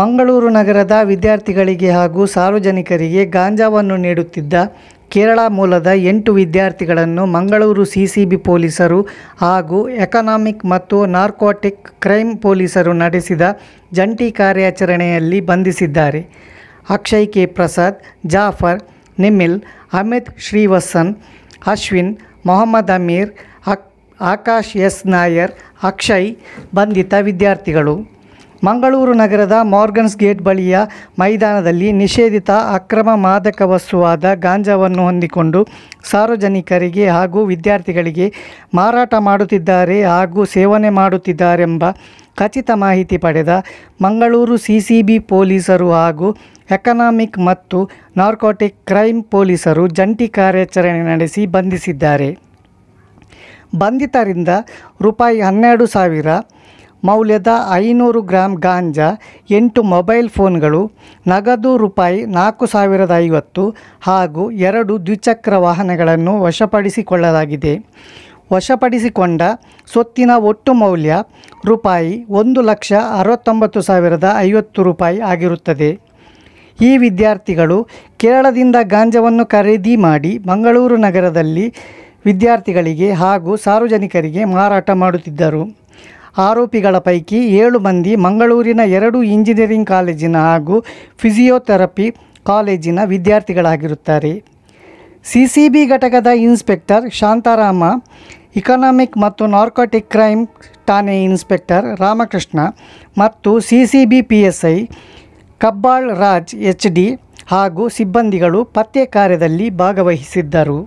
ಮಂಗಳೂರು ನಗರದ ವಿದ್ಯಾರ್ಥಿಗಳಿಗೆ ಹಾಗೂ ಸಾರ್ವಜನಿಕರಿಗೆ ಗಾಂಜಾವನ್ನು ನೀಡುತ್ತಿದ್ದ ಕೇರಳ ಮೂಲದ ಎಂಟು ವಿದ್ಯಾರ್ಥಿಗಳನ್ನು ಮಂಗಳೂರು ಸಿಸಿಬಿ ಪೊಲೀಸರು ಹಾಗೂ ಎಕನಾಮಿಕ್ ಮತ್ತು ನಾರ್ಕೋಟಿಕ್ ಕ್ರೈಮ್ ಪೊಲೀಸರು ನಡೆಸಿದ ಜಂಟಿ ಕಾರ್ಯಾಚರಣೆಯಲ್ಲಿ ಬಂಧಿಸಿದ್ದಾರೆ ಅಕ್ಷಯ್ ಕೆ ಪ್ರಸಾದ್ ಜಾಫರ್ ನಿಮಿಲ್ ಅಮಿತ್ ಶ್ರೀವತ್ಸನ್ ಅಶ್ವಿನ್ ಮೊಹಮ್ಮದ್ ಅಮೀರ್ ಅಕ್ ಆಕಾಶ್ ಎಸ್ ನಾಯರ್ ಅಕ್ಷಯ್ ಬಂಧಿತ ವಿದ್ಯಾರ್ಥಿಗಳು ಮಂಗಳೂರು ನಗರದ ಮಾರ್ಗನ್ಸ್ ಗೇಟ್ ಬಳಿಯ ಮೈದಾನದಲ್ಲಿ ನಿಷೇಧಿತ ಅಕ್ರಮ ಮಾದಕ ವಸ್ತುವಾದ ಗಾಂಜಾವನ್ನು ಹೊಂದಿಕೊಂಡು ಸಾರ್ವಜನಿಕರಿಗೆ ಹಾಗೂ ವಿದ್ಯಾರ್ಥಿಗಳಿಗೆ ಮಾರಾಟ ಮಾಡುತ್ತಿದ್ದಾರೆ ಹಾಗೂ ಸೇವನೆ ಮಾಡುತ್ತಿದ್ದಾರೆಂಬ ಖಚಿತ ಮಾಹಿತಿ ಪಡೆದ ಮಂಗಳೂರು ಸಿಸಿಬಿ ಪೊಲೀಸರು ಹಾಗೂ ಎಕನಾಮಿಕ್ ಮತ್ತು ನಾರ್ಕೋಟಿಕ್ ಕ್ರೈಮ್ ಪೊಲೀಸರು ಜಂಟಿ ಕಾರ್ಯಾಚರಣೆ ನಡೆಸಿ ಬಂಧಿಸಿದ್ದಾರೆ ಬಂಧಿತರಿಂದ ರೂಪಾಯಿ ಹನ್ನೆರಡು ಸಾವಿರ ಮೌಲ್ಯದ ಐನೂರು ಗ್ರಾಂ ಗಾಂಜಾ ಎಂಟು ಮೊಬೈಲ್ ಫೋನ್ಗಳು ನಗದು ರೂಪಾಯಿ ನಾಲ್ಕು ಸಾವಿರದ ಐವತ್ತು ಹಾಗೂ ಎರಡು ದ್ವಿಚಕ್ರ ವಾಹನಗಳನ್ನು ವಶಪಡಿಸಿಕೊಳ್ಳಲಾಗಿದೆ ವಶಪಡಿಸಿಕೊಂಡ ಸೊತ್ತಿನ ಒಟ್ಟು ಮೌಲ್ಯ ರೂಪಾಯಿ ಒಂದು ಲಕ್ಷ ಅರವತ್ತೊಂಬತ್ತು ಸಾವಿರದ ಐವತ್ತು ರೂಪಾಯಿ ಆಗಿರುತ್ತದೆ ಈ ವಿದ್ಯಾರ್ಥಿಗಳು ಕೇರಳದಿಂದ ಗಾಂಜವನ್ನು ಖರೀದಿ ಮಾಡಿ ಮಂಗಳೂರು ನಗರದಲ್ಲಿ ವಿದ್ಯಾರ್ಥಿಗಳಿಗೆ ಹಾಗೂ ಸಾರ್ವಜನಿಕರಿಗೆ ಮಾರಾಟ ಮಾಡುತ್ತಿದ್ದರು ಆರೋಪಿಗಳ ಪೈಕಿ ಏಳು ಮಂದಿ ಮಂಗಳೂರಿನ ಎರಡು ಇಂಜಿನಿಯರಿಂಗ್ ಕಾಲೇಜಿನ ಹಾಗೂ ಫಿಸಿಯೋಥೆರಪಿ ಕಾಲೇಜಿನ ವಿದ್ಯಾರ್ಥಿಗಳಾಗಿರುತ್ತಾರೆ ಬಿ ಘಟಕದ ಇನ್ಸ್ಪೆಕ್ಟರ್ ಶಾಂತಾರಾಮ ಇಕನಾಮಿಕ್ ಮತ್ತು ನಾರ್ಕೋಟಿಕ್ ಕ್ರೈಮ್ ಠಾಣೆ ಇನ್ಸ್ಪೆಕ್ಟರ್ ರಾಮಕೃಷ್ಣ ಮತ್ತು B P S I Kabbal Raj H D ಹಾಗೂ ಸಿಬ್ಬಂದಿಗಳು ಪತ್ತೆ ಕಾರ್ಯದಲ್ಲಿ ಭಾಗವಹಿಸಿದ್ದರು